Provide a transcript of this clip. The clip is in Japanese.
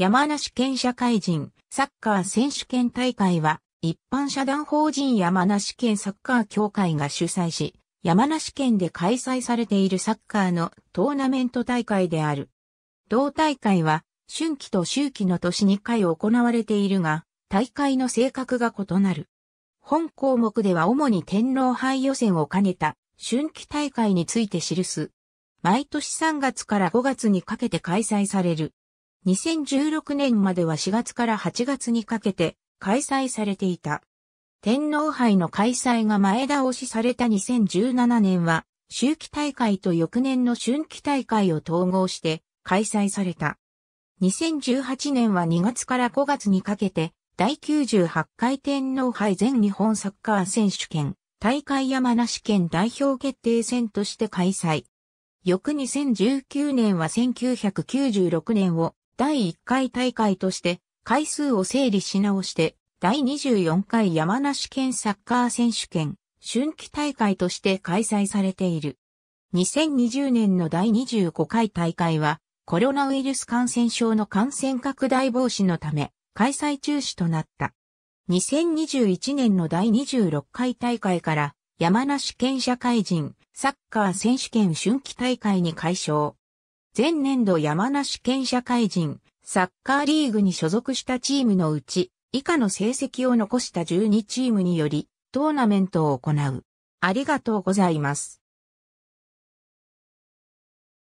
山梨県社会人サッカー選手権大会は、一般社団法人山梨県サッカー協会が主催し、山梨県で開催されているサッカーのトーナメント大会である。同大会は、春季と秋季の年2回行われているが、大会の性格が異なる。本項目では主に天皇杯予選を兼ねた春季大会について記す。毎年3月から5月にかけて開催される。2016年までは4月から8月にかけて開催されていた。天皇杯の開催が前倒しされた2017年は、秋季大会と翌年の春季大会を統合して開催された。2018年は2月から5月にかけて、第98回天皇杯全日本サッカー選手権、大会山梨県代表決定戦として開催。翌2019年は1996年を第1回大会として回数を整理し直して、第24回山梨県サッカー選手権春季大会として開催されている。2020年の第25回大会はコロナウイルス感染症の感染拡大防止のため開催中止となった。2021年の第26回大会から山梨県社会人サッカー選手権春季大会に解消。前年度山梨県社会人、サッカーリーグに所属したチームのうち、以下の成績を残した12チームにより、トーナメントを行う。ありがとうございます。